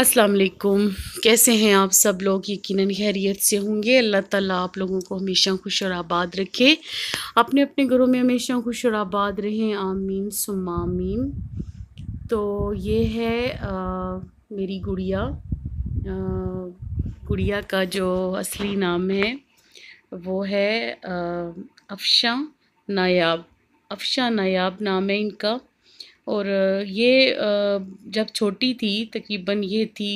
अस्सलाम वालेकुम कैसे हैं आप सब लोग यकीनन खैरियत से होंगे अल्लाह ताला आप लोगों को हमेशा खुश और आबाद रखे अपने अपने घरों में हमेशा खुश और आबाद रहें आमीन सुमामीन तो ये है आ, मेरी गुड़िया आ, गुड़िया का जो असली नाम है वो है अफशा नायाब अफशा नायाब नाम है इनका और ये जब छोटी थी तकरीबन ये थी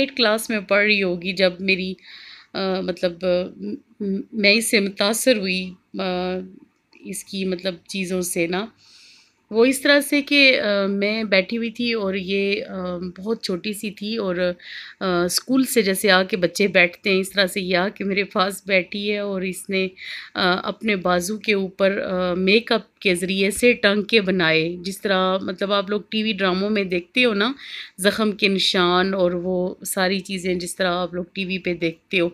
एट क्लास में पढ़ रही होगी जब मेरी मतलब मैं इससे मुतासर हुई इसकी मतलब चीज़ों से ना वो इस तरह से कि मैं बैठी हुई थी और ये बहुत छोटी सी थी और स्कूल से जैसे आके बच्चे बैठते हैं इस तरह से ये आके मेरे पास बैठी है और इसने अपने बाजू के ऊपर मेकअप के ज़रिए से टंग के बनाए जिस तरह मतलब आप लोग टीवी ड्रामों में देखते हो ना ज़ख़म के निशान और वो सारी चीज़ें जिस तरह आप लोग टीवी पे देखते हो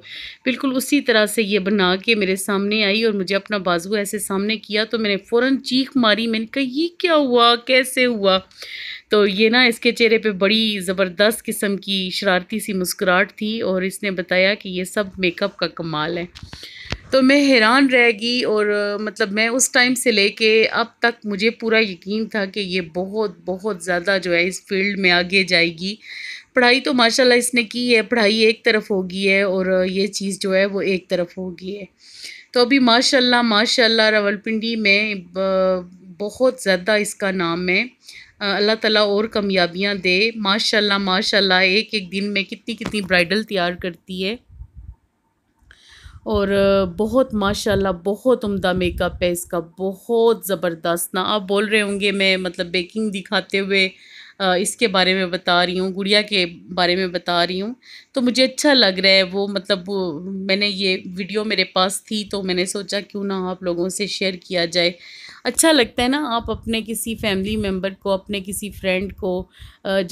बिल्कुल उसी तरह से ये बना के मेरे सामने आई और मुझे अपना बाजू ऐसे सामने किया तो मैंने फ़ौर चीख मारी मैंने कहा ये क्या हुआ कैसे हुआ तो ये ना इसके चेहरे पे बड़ी ज़बरदस्त किस्म की शरारती सी मुस्कुराहट थी और इसने बताया कि ये सब मेकअप का कमाल है तो मैं हैरान रह गई और मतलब मैं उस टाइम से लेके अब तक मुझे पूरा यकीन था कि ये बहुत बहुत ज़्यादा जो है इस फील्ड में आगे जाएगी पढ़ाई तो माशाल्लाह इसने की है पढ़ाई एक तरफ होगी है और ये चीज़ जो है वो एक तरफ होगी है तो अभी माशाल्लाह माशाल्लाह रावलपिंडी में बहुत ज़्यादा इसका नाम है अल्लाह ताला और कामयाबियाँ दे माशाल्लाह माशाल्लाह एक एक दिन में कितनी कितनी ब्राइडल तैयार करती है और बहुत माशाल्लाह बहुत उम्दा मेकअप है इसका बहुत ज़बरदस्त ना आप बोल रहे होंगे मैं मतलब बेकिंग दिखाते हुए इसके बारे में बता रही हूँ गुड़िया के बारे में बता रही हूँ तो मुझे अच्छा लग रहा है वो मतलब वो, मैंने ये वीडियो मेरे पास थी तो मैंने सोचा क्यों ना आप लोगों से शेयर किया जाए अच्छा लगता है ना आप अपने किसी फैमिली मेम्बर को अपने किसी फ्रेंड को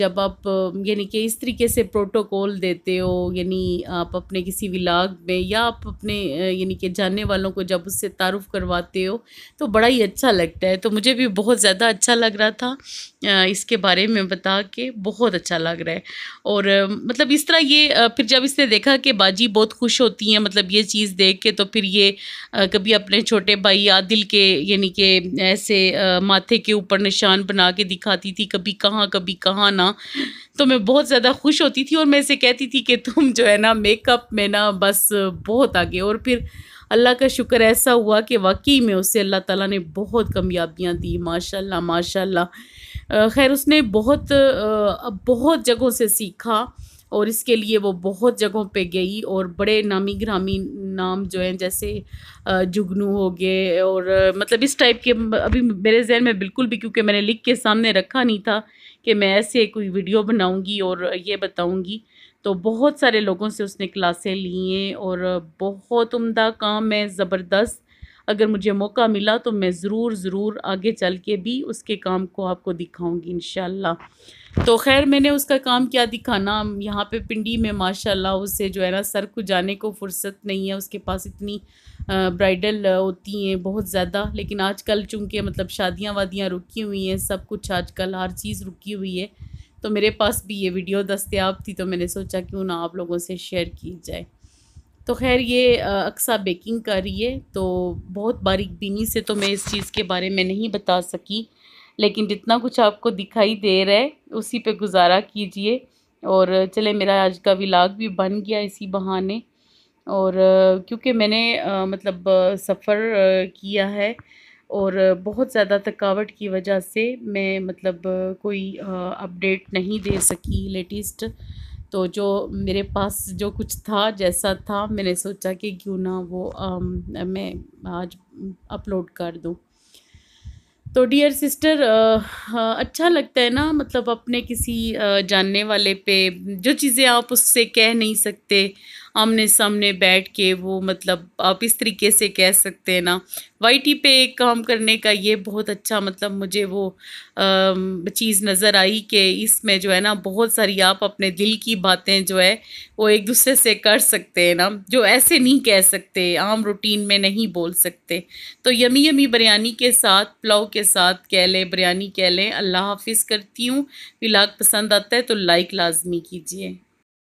जब आप यानी कि इस तरीके से प्रोटोकॉल देते हो यानी आप अपने किसी विलाग में या आप अपने यानी कि जानने वालों को जब उससे तारुफ़ करवाते हो तो बड़ा ही अच्छा लगता है तो मुझे भी बहुत ज़्यादा अच्छा लग रहा था इसके बारे में बता के बहुत अच्छा लग रहा है और मतलब इस तरह ये फिर जब इसने देखा कि बाजी बहुत खुश होती हैं मतलब ये चीज़ देख के तो फिर ये कभी अपने छोटे भाई आदिल के यानी कि ऐसे माथे के ऊपर निशान बना के दिखाती थी कभी कहाँ कभी कहाँ ना तो मैं बहुत ज़्यादा खुश होती थी और मैं इसे कहती थी कि तुम जो है ना मेकअप में ना बस बहुत आगे और फिर अल्लाह का शुक्र ऐसा हुआ कि वाकई में उसे अल्लाह ताला ने बहुत कामयाबियाँ दी माशाल्लाह माशाल्लाह खैर उसने बहुत बहुत जगहों से सीखा और इसके लिए वो बहुत जगहों पे गई और बड़े नामी ग्रामी नाम जो हैं जैसे जुगनू हो गए और मतलब इस टाइप के अभी मेरे जहन में बिल्कुल भी क्योंकि मैंने लिख के सामने रखा नहीं था कि मैं ऐसे कोई वीडियो बनाऊंगी और ये बताऊंगी तो बहुत सारे लोगों से उसने क्लासें हैं और बहुत उम्दा काम है ज़बरदस्त अगर मुझे मौका मिला तो मैं ज़रूर ज़रूर आगे चल के भी उसके काम को आपको दिखाऊंगी इन तो खैर मैंने उसका काम क्या दिखाना यहाँ पे पिंडी में माशाल्लाह उसे जो है ना सर को जाने को फुर्सत नहीं है उसके पास इतनी ब्राइडल होती हैं बहुत ज़्यादा लेकिन कल चूँकि मतलब शादियाँ वादियाँ रुकी हुई हैं सब कुछ कल हर चीज़ रुकी हुई है तो मेरे पास भी ये वीडियो दस्तियाब थी तो मैंने सोचा क्यों ना आप लोगों से शेयर की जाए तो खैर ये अक्सा बेकिंग कर रही है तो बहुत बारीक बीनी से तो मैं इस चीज़ के बारे में नहीं बता सकी लेकिन जितना कुछ आपको दिखाई दे रहा है उसी पे गुजारा कीजिए और चले मेरा आज का विलाग भी बन गया इसी बहाने और क्योंकि मैंने मतलब सफ़र किया है और बहुत ज़्यादा थकावट की वजह से मैं मतलब कोई अपडेट नहीं दे सकी लेटेस्ट तो जो मेरे पास जो कुछ था जैसा था मैंने सोचा कि क्यों ना वो आ, मैं आज अपलोड कर दूँ तो डियर सिस्टर अच्छा लगता है ना मतलब अपने किसी जानने वाले पे जो चीज़ें आप उससे कह नहीं सकते आमने सामने बैठ के वो मतलब आप इस तरीके से कह सकते हैं ना वाई पे एक काम करने का ये बहुत अच्छा मतलब मुझे वो चीज़ नज़र आई कि इसमें जो है ना बहुत सारी आप अपने दिल की बातें जो है वो एक दूसरे से कर सकते हैं ना जो ऐसे नहीं कह सकते आम रूटीन में नहीं बोल सकते तो यमी यमी बिरयानी के साथ पुलाव के साथ कह लें बिरयानी कह लें अल्लाह हाफिज़ करती हूँ विलाग पसंद आता है तो लाइक लाजमी कीजिए